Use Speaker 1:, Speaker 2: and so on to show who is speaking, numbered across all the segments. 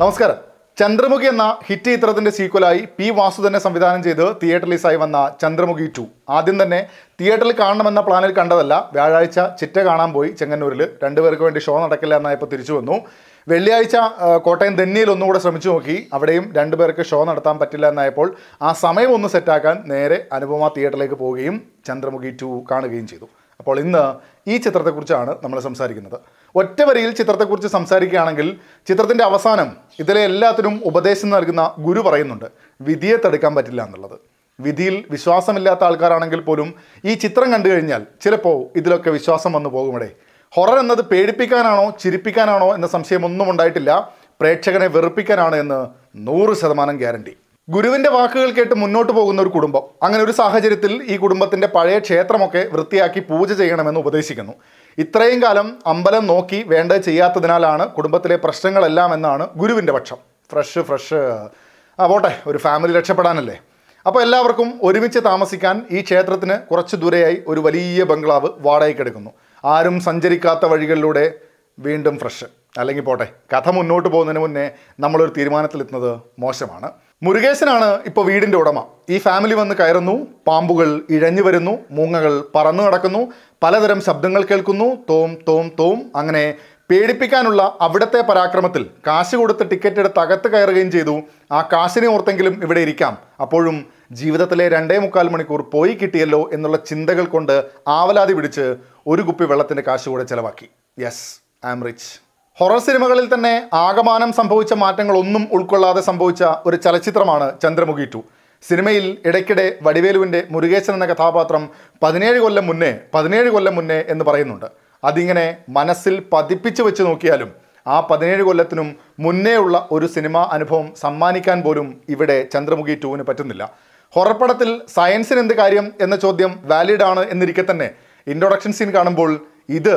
Speaker 1: നമസ്കാരം ചന്ദ്രമുഖി എന്ന ഹിറ്റ് ചിത്രത്തിന്റെ സീക്വലായി പി തന്നെ സംവിധാനം ചെയ്ത് തിയേറ്റർ ലീസായി വന്ന ചന്ദ്രമുഖി ടു ആദ്യം തന്നെ തിയേറ്ററിൽ കാണണമെന്ന പ്ലാനിൽ കണ്ടതല്ല വ്യാഴാഴ്ച ചിറ്റ കാണാൻ പോയി ചെങ്ങന്നൂരിൽ രണ്ടുപേർക്ക് വേണ്ടി ഷോ നടക്കില്ല എന്നായപ്പോൾ തിരിച്ചു വന്നു വെള്ളിയാഴ്ച കോട്ടയം ദന്നിയിൽ ഒന്നുകൂടെ ശ്രമിച്ചു നോക്കി അവിടെയും രണ്ടുപേർക്ക് ഷോ നടത്താൻ പറ്റില്ല എന്നായപ്പോൾ ആ സമയം ഒന്ന് സെറ്റാക്കാൻ നേരെ അനുപമ തിയേറ്ററിലേക്ക് പോവുകയും ചന്ദ്രമുഖി ടു കാണുകയും ചെയ്തു അപ്പോൾ ഇന്ന് ഈ ചിത്രത്തെക്കുറിച്ചാണ് നമ്മൾ സംസാരിക്കുന്നത് ഒറ്റ വരിയിൽ ചിത്രത്തെക്കുറിച്ച് സംസാരിക്കുകയാണെങ്കിൽ ചിത്രത്തിൻ്റെ അവസാനം ഇതിലെ എല്ലാത്തിനും ഉപദേശം നൽകുന്ന ഗുരു പറയുന്നുണ്ട് വിധിയെ തടുക്കാൻ പറ്റില്ല എന്നുള്ളത് വിധിയിൽ വിശ്വാസമില്ലാത്ത ആൾക്കാരാണെങ്കിൽ പോലും ഈ ചിത്രം കണ്ടു കഴിഞ്ഞാൽ ചിലപ്പോൾ ഇതിലൊക്കെ വിശ്വാസം വന്നു പോകുമടേ ഹൊറർ എന്നത് പേടിപ്പിക്കാനാണോ ചിരിപ്പിക്കാനാണോ എന്ന സംശയമൊന്നും ഉണ്ടായിട്ടില്ല പ്രേക്ഷകനെ വെറുപ്പിക്കാനാണ് എന്ന് നൂറ് ശതമാനം ഗ്യാരണ്ടി ഗുരുവിൻ്റെ വാക്കുകൾ കേട്ട് മുന്നോട്ട് പോകുന്ന ഒരു കുടുംബം അങ്ങനെ ഒരു സാഹചര്യത്തിൽ ഈ കുടുംബത്തിൻ്റെ പഴയ ക്ഷേത്രമൊക്കെ വൃത്തിയാക്കി പൂജ ചെയ്യണമെന്ന് ഉപദേശിക്കുന്നു ഇത്രയും കാലം അമ്പലം നോക്കി വേണ്ടത് ചെയ്യാത്തതിനാലാണ് കുടുംബത്തിലെ പ്രശ്നങ്ങളെല്ലാം എന്നാണ് ഗുരുവിൻ്റെ പക്ഷം ഫ്രഷ് ഫ്രഷ് ആ പോട്ടെ ഒരു ഫാമിലി രക്ഷപ്പെടാനല്ലേ അപ്പോൾ എല്ലാവർക്കും ഒരുമിച്ച് താമസിക്കാൻ ഈ ക്ഷേത്രത്തിന് കുറച്ച് ദൂരെയായി ഒരു വലിയ ബംഗ്ലാവ് വാടകയ്ക്കെടുക്കുന്നു ആരും സഞ്ചരിക്കാത്ത വഴികളിലൂടെ വീണ്ടും ഫ്രഷ് അല്ലെങ്കിൽ പോട്ടെ കഥ മുന്നോട്ട് പോകുന്നതിന് മുന്നേ നമ്മളൊരു തീരുമാനത്തിലെത്തുന്നത് മോശമാണ് മുരുകേശനാണ് ഇപ്പോൾ വീടിൻ്റെ ഉടമ ഈ ഫാമിലി വന്ന് കയറുന്നു പാമ്പുകൾ ഇഴഞ്ഞു വരുന്നു മൂങ്ങകൾ പറന്നു നടക്കുന്നു പലതരം ശബ്ദങ്ങൾ കേൾക്കുന്നു തോം തോം തോം അങ്ങനെ പേടിപ്പിക്കാനുള്ള അവിടത്തെ പരാക്രമത്തിൽ കാശ് കൊടുത്ത് ടിക്കറ്റ് എടുത്ത് അകത്ത് കയറുകയും ചെയ്തു ആ കാശിനെ ഓർത്തെങ്കിലും ഇവിടെ ഇരിക്കാം അപ്പോഴും ജീവിതത്തിലെ രണ്ടേ മുക്കാൽ മണിക്കൂർ പോയി കിട്ടിയല്ലോ എന്നുള്ള ചിന്തകൾ കൊണ്ട് ആവലാതി പിടിച്ച് ഒരു കുപ്പി വെള്ളത്തിൻ്റെ കാശ് കൂടെ ചിലവാക്കി yes I am rich horror സിനിമകളിൽ തന്നെ ആകമാനം സംഭവിച്ച മാറ്റങ്ങളൊന്നും ഉൾക്കൊള്ളാതെ സംഭവിച്ച ഒരു ചലച്ചിത്രമാണ് ചന്ദ്രമുഖി ടു സിനിമയിൽ ഇടയ്ക്കിടെ വടിവേലുവിൻ്റെ മുരുകേശൻ എന്ന കഥാപാത്രം പതിനേഴ് കൊല്ലം മുന്നേ പതിനേഴ് കൊല്ലം മുന്നേ എന്ന് പറയുന്നുണ്ട് അതിങ്ങനെ മനസ്സിൽ പതിപ്പിച്ച് വെച്ച് നോക്കിയാലും ആ പതിനേഴ് കൊല്ലത്തിനും ഉള്ള ഒരു സിനിമാ അനുഭവം സമ്മാനിക്കാൻ പോലും ഇവിടെ ചന്ദ്രമുഖി ടുവിന് പറ്റുന്നില്ല ഹൊറർ പടത്തിൽ സയൻസിന് എന്ത് കാര്യം എന്ന ചോദ്യം വാലിഡ് ആണ് എന്നിരിക്കെ തന്നെ ഇൻട്രൊഡക്ഷൻ സീൻ കാണുമ്പോൾ ഇത്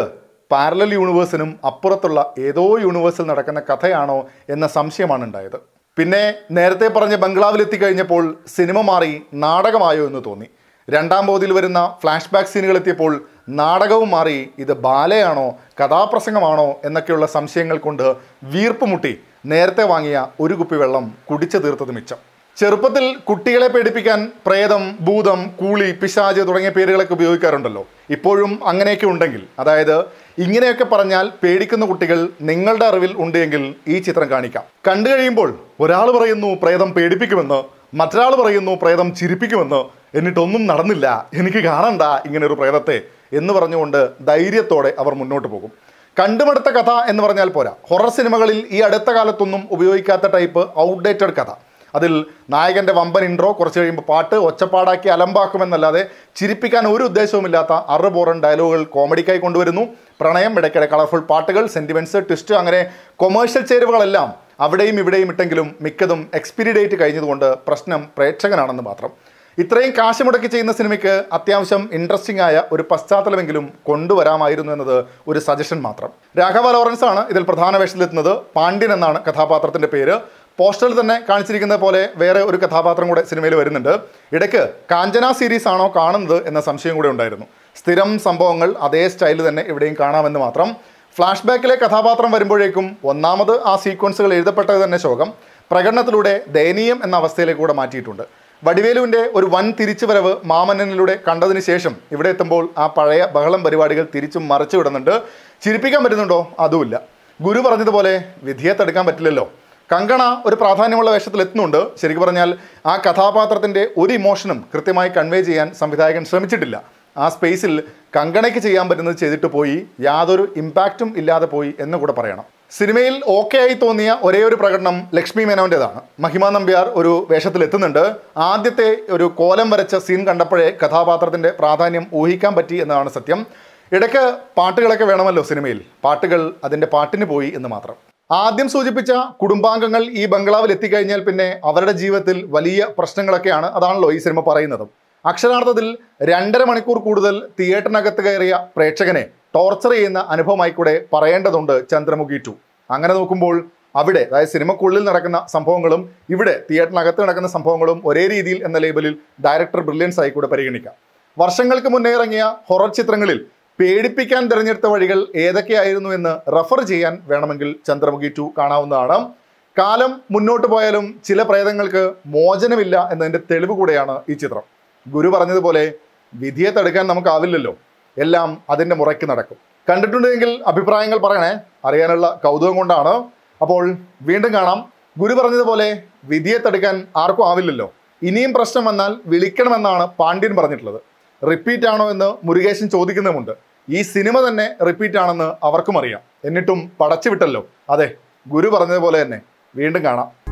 Speaker 1: പാരലൽ യൂണിവേഴ്സിനും അപ്പുറത്തുള്ള ഏതോ യൂണിവേഴ്സിൽ നടക്കുന്ന കഥയാണോ എന്ന സംശയമാണ് ഉണ്ടായത് പിന്നെ നേരത്തെ പറഞ്ഞ ബംഗ്ലാവിലെത്തി കഴിഞ്ഞപ്പോൾ സിനിമ മാറി നാടകമായോ എന്ന് തോന്നി രണ്ടാം ബോധിയിൽ വരുന്ന ഫ്ലാഷ് ബാക്ക് സീനുകൾ എത്തിയപ്പോൾ നാടകവും മാറി ഇത് ബാലയാണോ കഥാപ്രസംഗമാണോ എന്നൊക്കെയുള്ള സംശയങ്ങൾ കൊണ്ട് വീർപ്പുമുട്ടി നേരത്തെ വാങ്ങിയ ഒരു കുപ്പി വെള്ളം കുടിച്ചു തീർത്തത് മിച്ചം ചെറുപ്പത്തിൽ കുട്ടികളെ പേടിപ്പിക്കാൻ പ്രേതം ഭൂതം കൂളി പിശാജ് തുടങ്ങിയ പേരുകളൊക്കെ ഉപയോഗിക്കാറുണ്ടല്ലോ ഇപ്പോഴും അങ്ങനെയൊക്കെ ഉണ്ടെങ്കിൽ അതായത് ഇങ്ങനെയൊക്കെ പറഞ്ഞാൽ പേടിക്കുന്ന കുട്ടികൾ നിങ്ങളുടെ അറിവിൽ ഉണ്ടെങ്കിൽ ഈ ചിത്രം കാണിക്കാം കണ്ടു കഴിയുമ്പോൾ ഒരാൾ പറയുന്നു പ്രേതം പേടിപ്പിക്കുമെന്ന് മറ്റൊരാൾ പറയുന്നു പ്രേതം ചിരിപ്പിക്കുമെന്ന് എന്നിട്ടൊന്നും നടന്നില്ല എനിക്ക് കാണണ്ട ഇങ്ങനെ ഒരു പ്രേതത്തെ എന്ന് പറഞ്ഞുകൊണ്ട് ധൈര്യത്തോടെ അവർ മുന്നോട്ട് പോകും കണ്ടുമടുത്ത കഥ എന്ന് പറഞ്ഞാൽ പോരാ ഹൊറർ സിനിമകളിൽ ഈ അടുത്ത കാലത്തൊന്നും ഉപയോഗിക്കാത്ത ടൈപ്പ് ഔട്ട്ഡേറ്റഡ് കഥ അതിൽ നായകൻ്റെ വമ്പൻ ഇൻട്രോ കുറച്ച് കഴിയുമ്പോൾ പാട്ട് ഒച്ചപ്പാടാക്കി അലമ്പാക്കുമെന്നല്ലാതെ ചിരിപ്പിക്കാൻ ഒരു ഉദ്ദേശവുമില്ലാത്ത അറുപോറൻ ഡയലോഗുകൾ കോമഡിക്കായി കൊണ്ടുവരുന്നു പ്രണയം ഇടയ്ക്കിടെ കളർഫുൾ പാട്ടുകൾ സെൻറ്റിമെൻറ്റ്സ് ട്വിസ്റ്റ് അങ്ങനെ കൊമേഴ്ഷ്യൽ ചേരുവകളെല്ലാം അവിടെയും ഇവിടെയും ഇട്ടെങ്കിലും മിക്കതും എക്സ്പിരി ഡേറ്റ് കഴിഞ്ഞതുകൊണ്ട് പ്രശ്നം പ്രേക്ഷകനാണെന്ന് മാത്രം ഇത്രയും കാശ് മുടക്കി ചെയ്യുന്ന സിനിമയ്ക്ക് അത്യാവശ്യം ഇൻട്രസ്റ്റിംഗ് ആയ ഒരു പശ്ചാത്തലമെങ്കിലും കൊണ്ടുവരാമായിരുന്നു എന്നത് ഒരു സജഷൻ മാത്രം രാഘവ ലോറൻസ് ആണ് ഇതിൽ പ്രധാന വേഷത്തിലെത്തുന്നത് പാണ്ഡ്യൻ എന്നാണ് കഥാപാത്രത്തിൻ്റെ പേര് പോസ്റ്ററിൽ തന്നെ കാണിച്ചിരിക്കുന്ന പോലെ വേറെ ഒരു കഥാപാത്രം കൂടെ സിനിമയിൽ വരുന്നുണ്ട് ഇടയ്ക്ക് കാഞ്ചന സീരീസ് ആണോ കാണുന്നത് എന്ന സംശയം കൂടെ ഉണ്ടായിരുന്നു സ്ഥിരം സംഭവങ്ങൾ അതേ സ്റ്റൈലിൽ തന്നെ ഇവിടെയും കാണാമെന്ന് മാത്രം ഫ്ലാഷ് ബാക്കിലെ കഥാപാത്രം വരുമ്പോഴേക്കും ഒന്നാമത് ആ സീക്വൻസുകൾ എഴുതപ്പെട്ടത് തന്നെ ശോകം പ്രകടനത്തിലൂടെ ദയനീയം എന്ന അവസ്ഥയിലേക്ക് കൂടെ മാറ്റിയിട്ടുണ്ട് വടിവേലുവിൻ്റെ ഒരു വൻ തിരിച്ചുവരവ് മാമന്നനിലൂടെ കണ്ടതിന് ശേഷം ഇവിടെ എത്തുമ്പോൾ ആ പഴയ ബഹളം പരിപാടികൾ തിരിച്ചും മറച്ചു വിടുന്നുണ്ട് ചിരിപ്പിക്കാൻ പറ്റുന്നുണ്ടോ അതുമില്ല ഗുരു പറഞ്ഞതുപോലെ വിധിയെ തടുക്കാൻ പറ്റില്ലല്ലോ കങ്കണ ഒരു പ്രാധാന്യമുള്ള വേഷത്തിൽ എത്തുന്നുണ്ട് ശരിക്കും പറഞ്ഞാൽ ആ കഥാപാത്രത്തിൻ്റെ ഒരു ഇമോഷനും കൃത്യമായി കൺവേ ചെയ്യാൻ സംവിധായകൻ ശ്രമിച്ചിട്ടില്ല ആ സ്പേസിൽ കങ്കണയ്ക്ക് ചെയ്യാൻ പറ്റുന്നത് ചെയ്തിട്ട് പോയി യാതൊരു ഇമ്പാക്റ്റും ഇല്ലാതെ പോയി എന്ന് കൂടെ പറയണം സിനിമയിൽ ഓക്കെ ആയി തോന്നിയ ഒരേ ഒരു പ്രകടനം ലക്ഷ്മി മേനോൻ്റെതാണ് മഹിമ നമ്പ്യാർ ഒരു വേഷത്തിൽ എത്തുന്നുണ്ട് ആദ്യത്തെ ഒരു കോലം വരച്ച സീൻ കണ്ടപ്പോഴേ കഥാപാത്രത്തിൻ്റെ പ്രാധാന്യം ഊഹിക്കാൻ പറ്റി എന്നതാണ് സത്യം ഇടയ്ക്ക് പാട്ടുകളൊക്കെ വേണമല്ലോ സിനിമയിൽ പാട്ടുകൾ അതിൻ്റെ പാട്ടിന് പോയി എന്ന് മാത്രം ആദ്യം സൂചിപ്പിച്ച കുടുംബാംഗങ്ങൾ ഈ ബംഗ്ലാവിൽ എത്തിക്കഴിഞ്ഞാൽ പിന്നെ അവരുടെ ജീവിതത്തിൽ വലിയ പ്രശ്നങ്ങളൊക്കെയാണ് അതാണല്ലോ ഈ സിനിമ പറയുന്നത് അക്ഷരാർത്ഥത്തിൽ രണ്ടര മണിക്കൂർ കൂടുതൽ തിയേറ്ററിനകത്ത് കയറിയ പ്രേക്ഷകനെ ടോർച്ചർ ചെയ്യുന്ന അനുഭവമായി കൂടെ പറയേണ്ടതുണ്ട് ചന്ദ്രമുഖി ടു അങ്ങനെ നോക്കുമ്പോൾ അവിടെ അതായത് സിനിമക്കുള്ളിൽ നടക്കുന്ന സംഭവങ്ങളും ഇവിടെ തിയേറ്ററിനകത്ത് നടക്കുന്ന സംഭവങ്ങളും ഒരേ രീതിയിൽ എന്ന ലേബലിൽ ഡയറക്ടർ ബ്രില്യൻസ് ആയി കൂടെ പരിഗണിക്കാം വർഷങ്ങൾക്ക് മുന്നേ ഇറങ്ങിയ ഹൊറർ ചിത്രങ്ങളിൽ പേടിപ്പിക്കാൻ തിരഞ്ഞെടുത്ത വഴികൾ ഏതൊക്കെയായിരുന്നു എന്ന് റഫർ ചെയ്യാൻ വേണമെങ്കിൽ ചന്ദ്രമുഖി ടു കാണാവുന്നതാണ് കാലം മുന്നോട്ട് പോയാലും ചില പ്രേതങ്ങൾക്ക് മോചനമില്ല എന്നതിൻ്റെ തെളിവ് കൂടെയാണ് ഈ ചിത്രം ഗുരു പറഞ്ഞതുപോലെ വിധിയെ തടുക്കാൻ നമുക്കാവില്ലല്ലോ എല്ലാം അതിൻ്റെ മുറയ്ക്ക് നടക്കും കണ്ടിട്ടുണ്ടെങ്കിൽ അഭിപ്രായങ്ങൾ പറയണേ അറിയാനുള്ള കൗതുകം കൊണ്ടാണ് അപ്പോൾ വീണ്ടും കാണാം ഗുരു പറഞ്ഞതുപോലെ വിധിയെ തടുക്കാൻ ആർക്കും ആവില്ലല്ലോ ഇനിയും പ്രശ്നം വന്നാൽ വിളിക്കണമെന്നാണ് പാണ്ഡ്യൻ പറഞ്ഞിട്ടുള്ളത് റിപ്പീറ്റ് ആണോ എന്ന് മുരുകേശൻ ചോദിക്കുന്നുമുണ്ട് ഈ സിനിമ തന്നെ റിപ്പീറ്റ് ആണെന്ന് അവർക്കും അറിയാം എന്നിട്ടും പടച്ചുവിട്ടല്ലോ അതെ ഗുരു പറഞ്ഞതുപോലെ തന്നെ വീണ്ടും കാണാം